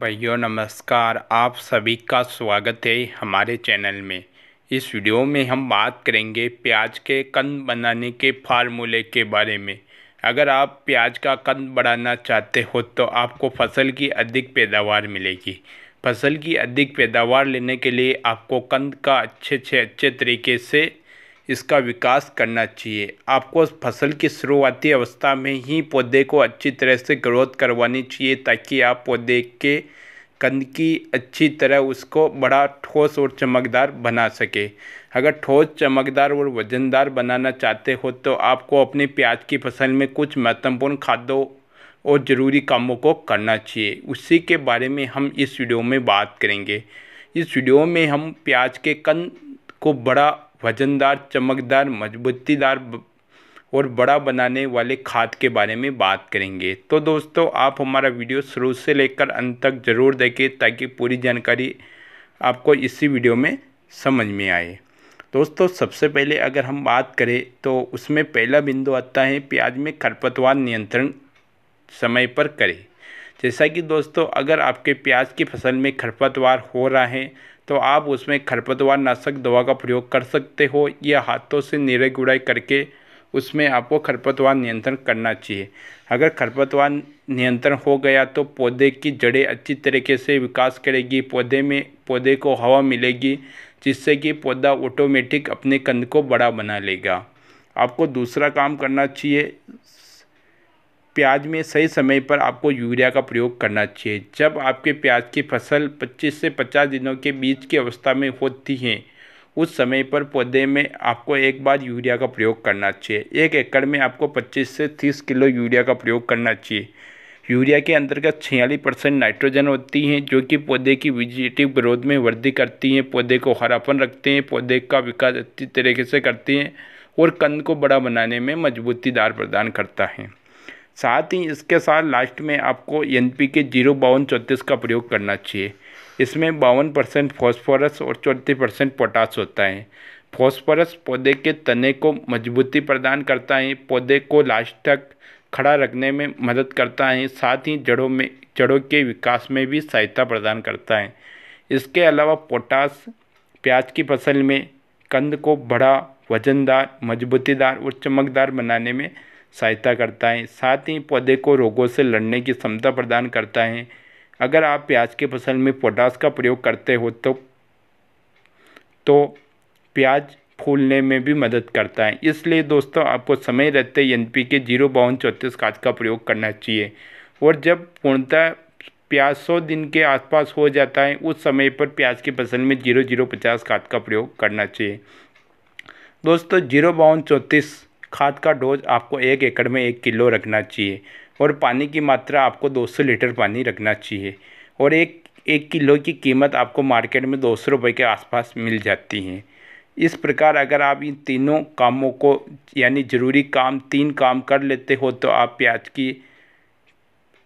भैयों नमस्कार आप सभी का स्वागत है हमारे चैनल में इस वीडियो में हम बात करेंगे प्याज के कंद बनाने के फार्मूले के बारे में अगर आप प्याज का कंद बढ़ाना चाहते हो तो आपको फसल की अधिक पैदावार मिलेगी फसल की अधिक पैदावार लेने के लिए आपको कंद का अच्छे अच्छे अच्छे तरीके से इसका विकास करना चाहिए आपको फसल की शुरुआती अवस्था में ही पौधे को अच्छी तरह से ग्रोथ करवानी चाहिए ताकि आप पौधे के कंद की अच्छी तरह उसको बड़ा ठोस और चमकदार बना सके अगर ठोस चमकदार और वजनदार बनाना चाहते हो तो आपको अपने प्याज की फसल में कुछ महत्वपूर्ण खादों और ज़रूरी कामों को करना चाहिए उसी के बारे में हम इस वीडियो में बात करेंगे इस वीडियो में हम प्याज के कंद को बड़ा वज़नदार चमकदार मज़बूतीदार और बड़ा बनाने वाले खाद के बारे में बात करेंगे तो दोस्तों आप हमारा वीडियो शुरू से लेकर अंत तक ज़रूर देखें ताकि पूरी जानकारी आपको इसी वीडियो में समझ में आए दोस्तों सबसे पहले अगर हम बात करें तो उसमें पहला बिंदु आता है प्याज में खरपतवार नियंत्रण समय पर करें जैसा कि दोस्तों अगर आपके प्याज की फसल में खरपतवार हो रहा है तो आप उसमें खरपतवार नाशक दवा का प्रयोग कर सकते हो या हाथों से निराई गुड़ाई करके उसमें आपको खरपतवार नियंत्रण करना चाहिए अगर खरपतवार नियंत्रण हो गया तो पौधे की जड़ें अच्छी तरीके से विकास करेगी पौधे में पौधे को हवा मिलेगी जिससे कि पौधा ऑटोमेटिक अपने कंद को बड़ा बना लेगा आपको दूसरा काम करना चाहिए प्याज में सही समय पर आपको यूरिया का प्रयोग करना चाहिए जब आपके प्याज की फसल 25 से 50 दिनों के बीच की अवस्था में होती है उस समय पर पौधे में आपको एक बार यूरिया का प्रयोग करना चाहिए एक एकड़ में आपको 25 से 30 किलो यूरिया का प्रयोग करना चाहिए यूरिया के अंतर्गत छियालीस परसेंट नाइट्रोजन होती हैं जो कि पौधे की विजिटिव ग्रोथ में वृद्धि करती हैं पौधे को हरापन रखते हैं पौधे का विकास अच्छी तरीके से करती हैं और कंद को बड़ा बनाने में मजबूतीदार प्रदान करता है साथ ही इसके साथ लास्ट में आपको एन पी के जीरो बावन चौंतीस का प्रयोग करना चाहिए इसमें बावन परसेंट फॉस्फोरस और चौंतीस परसेंट पोटास होता है फॉस्फोरस पौधे के तने को मजबूती प्रदान करता है पौधे को लास्ट तक खड़ा रखने में मदद करता है साथ ही जड़ों में जड़ों के विकास में भी सहायता प्रदान करता है इसके अलावा पोटास प्याज की फसल में कंद को बड़ा वजनदार मजबूतीदार और चमकदार बनाने में सहायता करता है साथ ही पौधे को रोगों से लड़ने की क्षमता प्रदान करता है अगर आप प्याज की फसल में पोटास का प्रयोग करते हो तो तो प्याज फूलने में भी मदद करता है इसलिए दोस्तों आपको समय रहते एन पी के जीरो बावन चौंतीस खाद का प्रयोग करना चाहिए और जब पूर्णतः प्याज सौ दिन के आसपास हो जाता है उस समय पर प्याज की फसल में जीरो जीरो पचास खाद का प्रयोग करना चाहिए दोस्तों जीरो बावन चौंतीस खाद का डोज आपको एक एकड़ में एक किलो रखना चाहिए और पानी की मात्रा आपको 200 लीटर पानी रखना चाहिए और एक एक किलो की कीमत आपको मार्केट में दो सौ रुपये के आसपास मिल जाती है इस प्रकार अगर आप इन तीनों कामों को यानी ज़रूरी काम तीन काम कर लेते हो तो आप प्याज की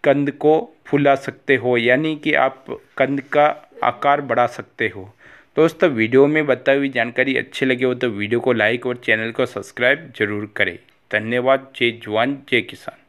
कंद को फुला सकते हो यानी कि आप कंद का आकार बढ़ा सकते हो दोस्तों वीडियो में बताई हुई जानकारी अच्छी लगी हो तो वीडियो को लाइक और चैनल को सब्सक्राइब जरूर करें धन्यवाद जय जवान जय किसान